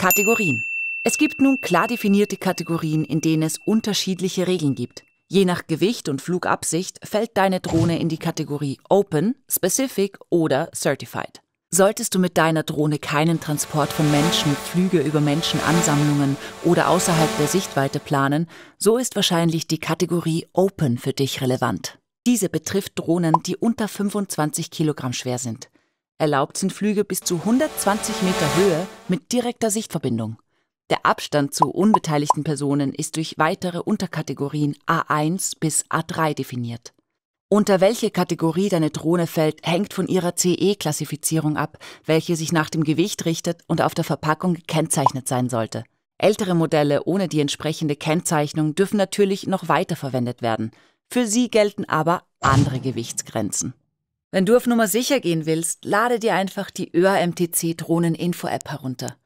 Kategorien. Es gibt nun klar definierte Kategorien, in denen es unterschiedliche Regeln gibt. Je nach Gewicht und Flugabsicht fällt deine Drohne in die Kategorie Open, Specific oder Certified. Solltest du mit deiner Drohne keinen Transport von Menschen, Flüge über Menschenansammlungen oder außerhalb der Sichtweite planen, so ist wahrscheinlich die Kategorie Open für dich relevant. Diese betrifft Drohnen, die unter 25 Kilogramm schwer sind. Erlaubt sind Flüge bis zu 120 Meter Höhe mit direkter Sichtverbindung. Der Abstand zu unbeteiligten Personen ist durch weitere Unterkategorien A1 bis A3 definiert. Unter welche Kategorie deine Drohne fällt, hängt von ihrer CE-Klassifizierung ab, welche sich nach dem Gewicht richtet und auf der Verpackung gekennzeichnet sein sollte. Ältere Modelle ohne die entsprechende Kennzeichnung dürfen natürlich noch weiter verwendet werden. Für sie gelten aber andere Gewichtsgrenzen. Wenn du auf Nummer sicher gehen willst, lade dir einfach die ÖAMTC Drohnen Info App herunter.